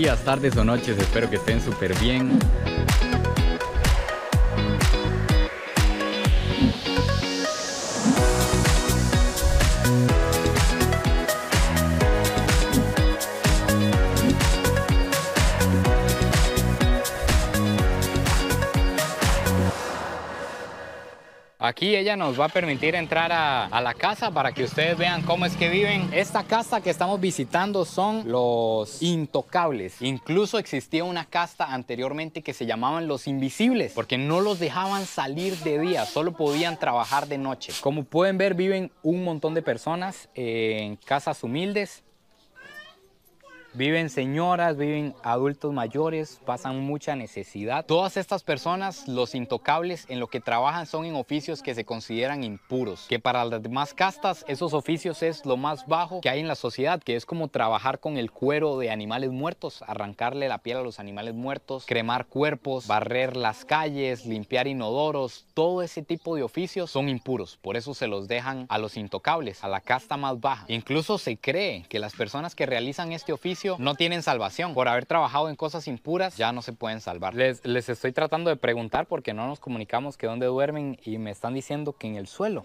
días, tardes o noches. Espero que estén súper bien. Aquí ella nos va a permitir entrar a, la casa para que ustedes vean cómo es que viven. Esta casa que estamos visitando son los intocables. Incluso existía una casta anteriormente que se llamaban los invisibles porque no los dejaban salir de día, solo podían trabajar de noche. Como pueden ver, viven un montón de personas en casas humildes Viven señoras, viven adultos mayores, pasan mucha necesidad. Todas estas personas, los intocables, en lo que trabajan son en oficios que se consideran impuros, que para las demás castas esos oficios es lo más bajo que hay en la sociedad, que es como trabajar con el cuero de animales muertos, arrancarle la piel a los animales muertos, cremar cuerpos, barrer las calles, limpiar inodoros, todo ese tipo de oficios son impuros, por eso se los dejan a los intocables, a la casta más baja. Incluso se cree que las personas que realizan este oficio no tienen salvación. Por haber trabajado en cosas impuras, ya no se pueden salvar. Les, les estoy tratando de preguntar porque no nos comunicamos que dónde duermen y me están diciendo que en el suelo.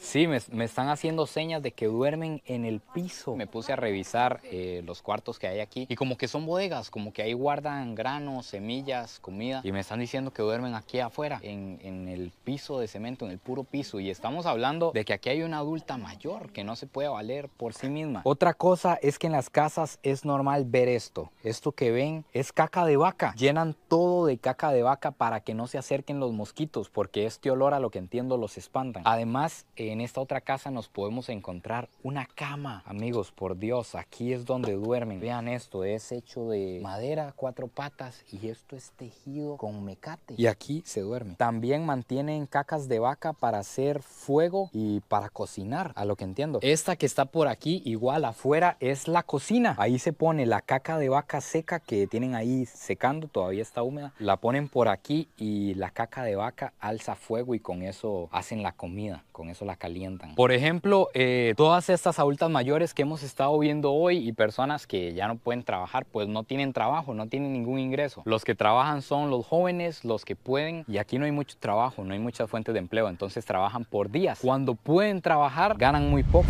Sí, me, están haciendo señas de que duermen en el piso. Me puse a revisar eh, los cuartos que hay aquí y como que son bodegas, como que ahí guardan granos, semillas, comida y me están diciendo que duermen aquí afuera, en, el piso de cemento, en el puro piso. Y estamos hablando de que aquí hay una adulta mayor que no se puede valer por sí misma. Otra cosa es que en las casas es normal ver esto. Esto que ven es caca de vaca. Llenan todo de caca de vaca para que no se acerquen los mosquitos porque este olor a lo que entiendo los espantan. Además, en esta otra casa nos podemos encontrar una cama. Amigos, por Dios, aquí es donde duermen. Vean esto, es hecho de madera, cuatro patas y esto es tejido con mecate. Y aquí se duerme. También mantienen cacas de vaca para hacer fuego y para cocinar, a lo que entiendo. Esta que está por aquí, igual afuera, es la cocina. Ahí se pone la caca de vaca seca que tienen ahí secando, todavía está húmeda. La ponen por aquí y la caca de vaca alza fuego y con eso hacen la comida. Con eso la calientan. Por ejemplo, eh, todas estas adultas mayores que hemos estado viendo hoy y personas que ya no pueden trabajar, pues no tienen trabajo, no tienen ningún ingreso. Los que trabajan son los jóvenes, los que pueden, y aquí no hay mucho trabajo, no hay muchas fuentes de empleo, entonces trabajan por días. Cuando pueden trabajar, ganan muy poco.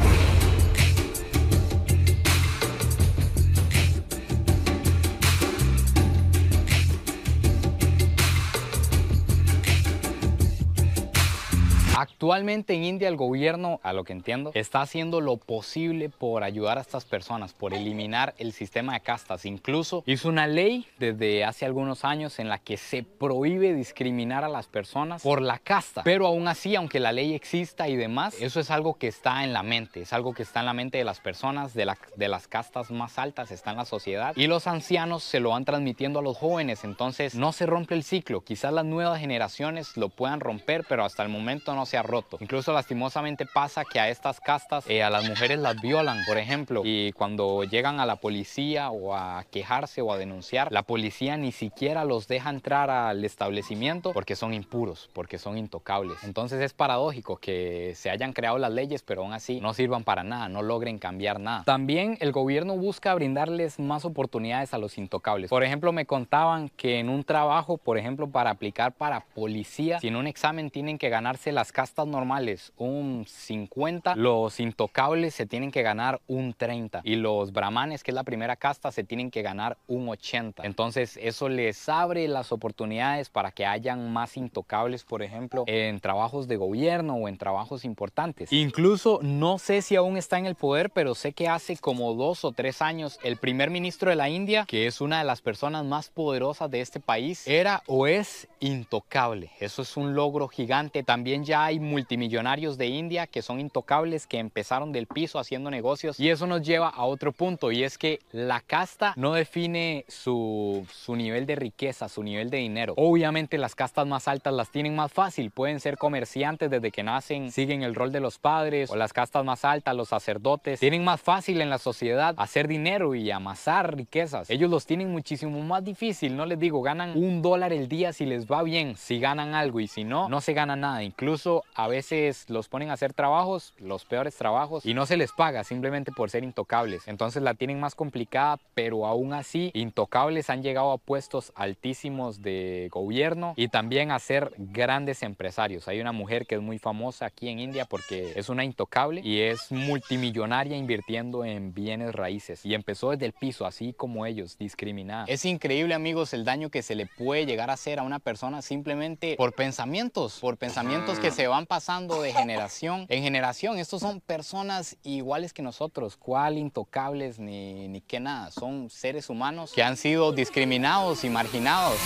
Actualmente en India el gobierno, a lo que entiendo, está haciendo lo posible por ayudar a estas personas, por eliminar el sistema de castas. Incluso hizo una ley desde hace algunos años en la que se prohíbe discriminar a las personas por la casta. Pero aún así, aunque la ley exista y demás, eso es algo que está en la mente, es algo que está en la mente de las personas, de, las castas más altas, está en la sociedad. Y los ancianos se lo van transmitiendo a los jóvenes, entonces no se rompe el ciclo. Quizás las nuevas generaciones lo puedan romper, pero hasta el momento no se ha Incluso lastimosamente pasa que a estas castas eh, a las mujeres las violan, por ejemplo, y cuando llegan a la policía o a quejarse o a denunciar, la policía ni siquiera los deja entrar al establecimiento porque son impuros, porque son intocables. Entonces es paradójico que se hayan creado las leyes, pero aún así no sirvan para nada, no logren cambiar nada. También el gobierno busca brindarles más oportunidades a los intocables. Por ejemplo, me contaban que en un trabajo, por ejemplo, para aplicar para policía, si en un examen tienen que ganarse las castas normales un 50, los intocables se tienen que ganar un 30 y los brahmanes, que es la primera casta, se tienen que ganar un 80. Entonces eso les abre las oportunidades para que hayan más intocables, por ejemplo, en trabajos de gobierno o en trabajos importantes. Incluso no sé si aún está en el poder, pero sé que hace como dos o tres años el primer ministro de la India, que es una de las personas más poderosas de este país, era o es intocable. Eso es un logro gigante. También ya hay multimillonarios de India que son intocables, que empezaron del piso haciendo negocios. Y eso nos lleva a otro punto y es que la casta no define su, nivel de riqueza, su nivel de dinero. Obviamente las castas más altas las tienen más fácil, pueden ser comerciantes desde que nacen, siguen el rol de los padres o las castas más altas, los sacerdotes, tienen más fácil en la sociedad hacer dinero y amasar riquezas. Ellos los tienen muchísimo más difícil, no les digo, ganan un dólar el día si les va bien, si ganan algo y si no, no se gana nada. Incluso a veces los ponen a hacer trabajos, los peores trabajos, y no se les paga simplemente por ser intocables. Entonces la tienen más complicada, pero aún así intocables han llegado a puestos altísimos de gobierno y también a ser grandes empresarios. Hay una mujer que es muy famosa aquí en India porque es una intocable y es multimillonaria invirtiendo en bienes raíces y empezó desde el piso, así como ellos, discriminada. Es increíble amigos el daño que se le puede llegar a hacer a una persona simplemente por pensamientos, por pensamientos que se van pasando de generación en generación. Estos son personas iguales que nosotros, cual intocables ni, ni que nada. Son seres humanos que han sido discriminados y marginados.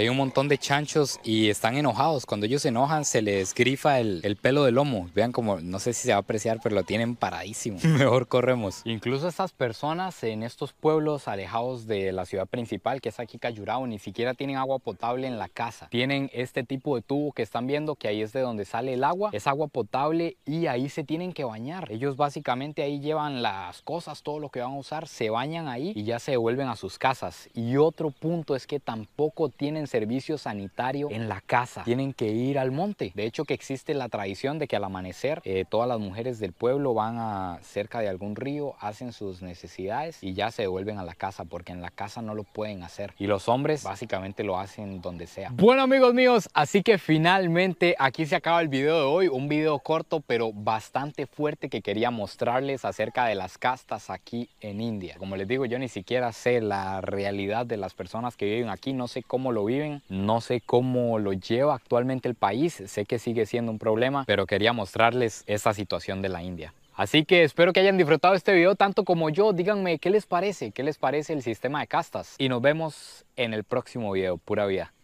hay un montón de chanchos y están enojados. Cuando ellos se enojan, se les grifa el, pelo del lomo. Vean como, no sé si se va a apreciar, pero lo tienen paradísimo. Mejor corremos. Incluso estas personas en estos pueblos alejados de la ciudad principal, que es aquí Cayurao, ni siquiera tienen agua potable en la casa. Tienen este tipo de tubo que están viendo, que ahí es de donde sale el agua. Es agua potable y ahí se tienen que bañar. Ellos básicamente ahí llevan las cosas, todo lo que van a usar, se bañan ahí y ya se devuelven a sus casas. Y otro punto es que tampoco tienen servicio sanitario en la casa, tienen que ir al monte. De hecho que existe la tradición de que al amanecer eh, todas las mujeres del pueblo van a cerca de algún río, hacen sus necesidades y ya se devuelven a la casa porque en la casa no lo pueden hacer. Y los hombres básicamente lo hacen donde sea. Bueno amigos míos, así que finalmente aquí se acaba el video de hoy, un video corto pero bastante fuerte que quería mostrarles acerca de las castas aquí en India. Como les digo, yo ni siquiera sé la realidad de las personas que viven aquí, no sé cómo lo viven no sé cómo lo lleva actualmente el país, sé que sigue siendo un problema, pero quería mostrarles esta situación de la India. Así que espero que hayan disfrutado este video tanto como yo. Díganme qué les parece, qué les parece el sistema de castas. Y nos vemos en el próximo video. Pura vida.